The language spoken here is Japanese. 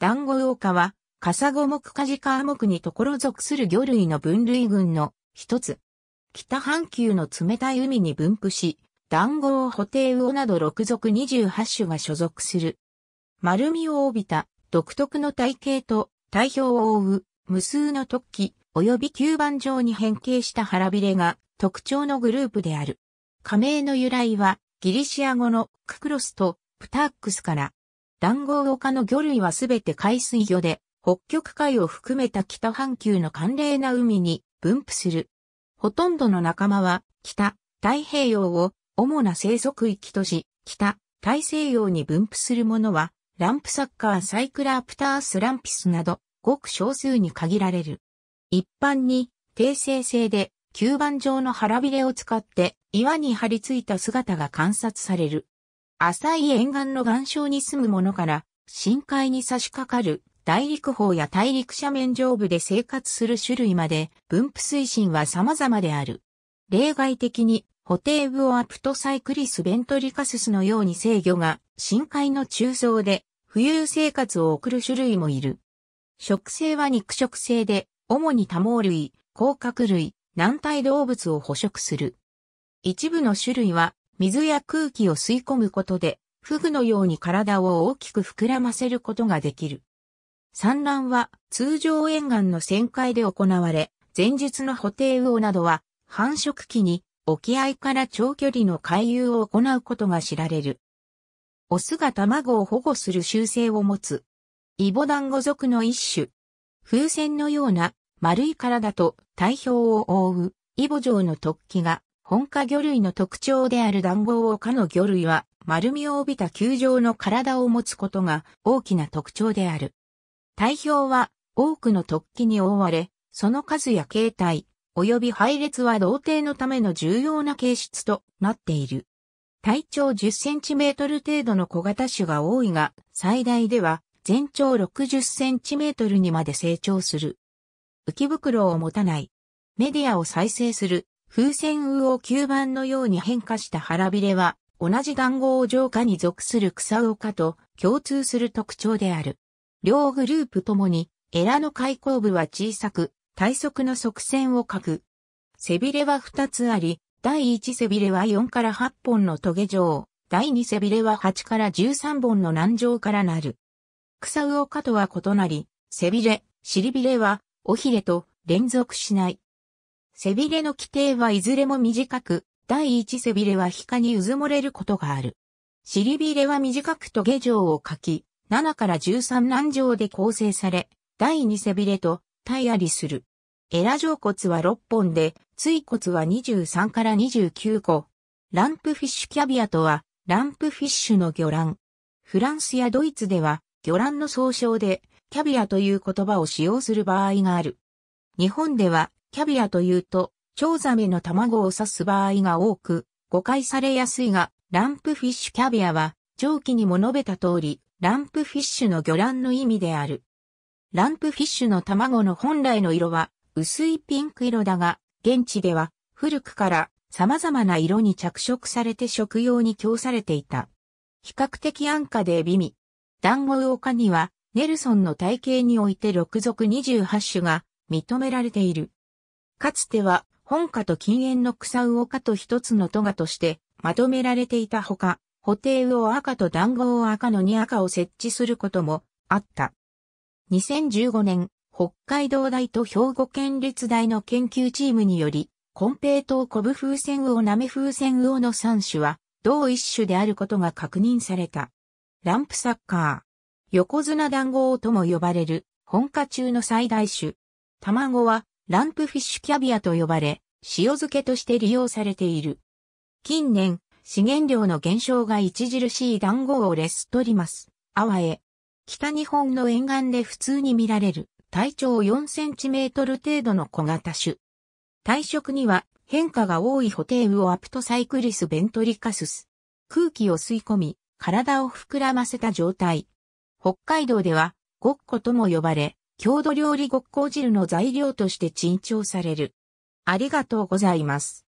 団子魚科は、カサゴ目カジカア目にところ属する魚類の分類群の一つ。北半球の冷たい海に分布し、団子魚、ホテウ魚など6属28種が所属する。丸みを帯びた独特の体型と体表を覆う無数の突起及び吸盤状に変形した腹びれが特徴のグループである。加盟の由来はギリシア語のククロスとプタークスから談合丘の魚類はすべて海水魚で、北極海を含めた北半球の寒冷な海に分布する。ほとんどの仲間は北太平洋を主な生息域とし、北大西洋に分布するものは、ランプサッカーサイクラープタースランピスなど、ごく少数に限られる。一般に、低生性で、吸盤状の腹びれを使って、岩に張り付いた姿が観察される。浅い沿岸の岩礁に住むものから、深海に差し掛かる大陸方や大陸斜面上部で生活する種類まで、分布水深は様々である。例外的に、ホテイブオアプトサイクリスベントリカススのように制御が深海の中層で浮遊生活を送る種類もいる。食性は肉食性で、主に多毛類、甲殻類、軟体動物を捕食する。一部の種類は水や空気を吸い込むことで、フグのように体を大きく膨らませることができる。産卵は通常沿岸の旋回で行われ、前述の補定魚などは繁殖期に沖合から長距離の回遊を行うことが知られる。オスが卵を保護する習性を持つ。イボ団子族の一種。風船のような丸い体と体表を覆うイボ状の突起が本科魚類の特徴である団合を科の魚類は丸みを帯びた球状の体を持つことが大きな特徴である。体表は多くの突起に覆われ、その数や形態、及び配列は同定のための重要な形質となっている。体長10センチメートル程度の小型種が多いが、最大では全長60センチメートルにまで成長する。浮き袋を持たない。メディアを再生する風船魚を吸盤のように変化した腹びれは、同じ団子を浄化に属する草魚と共通する特徴である。両グループともに、エラの開口部は小さく、体側の側線を描く。背びれは2つあり、第1背びれは4から8本の棘状、第2背びれは8から13本の軟状からなる。草魚かとは異なり、背びれ、尻びれは、尾ひれと連続しない。背びれの規定はいずれも短く、第一背びれは皮下にうずもれることがある。尻びれは短くと下状を書き、7から13難状で構成され、第二背びれと体ありする。エラ上骨は6本で、椎骨は23から29個。ランプフィッシュキャビアとは、ランプフィッシュの魚卵。フランスやドイツでは、魚卵の総称で、キャビアという言葉を使用する場合がある。日本では、キャビアというと、チョウザメの卵を刺す場合が多く、誤解されやすいが、ランプフィッシュキャビアは、上記にも述べた通り、ランプフィッシュの魚卵の意味である。ランプフィッシュの卵の本来の色は、薄いピンク色だが、現地では、古くから様々な色に着色されて食用に供されていた。比較的安価で美味。団子魚家には、ネルソンの体系において6属28種が認められている。かつては本家と禁煙の草魚家と一つの都がとしてまとめられていたほか、補定魚赤と団子を赤の2赤を設置することもあった。2015年、北海道大と兵庫県立大の研究チームにより、コンペイトウコブ風船魚ナメ風船魚の3種は、同一種であることが確認された。ランプサッカー。横綱団子とも呼ばれる、本家中の最大種。卵は、ランプフィッシュキャビアと呼ばれ、塩漬けとして利用されている。近年、資源量の減少が著しい団子をレストリマス、アワエ。北日本の沿岸で普通に見られる、体長4センチメートル程度の小型種。体色には変化が多いホテイウオアプトサイクリスベントリカスス。空気を吸い込み、体を膨らませた状態。北海道では、ごっことも呼ばれ、郷土料理ごっこ汁の材料として珍重される。ありがとうございます。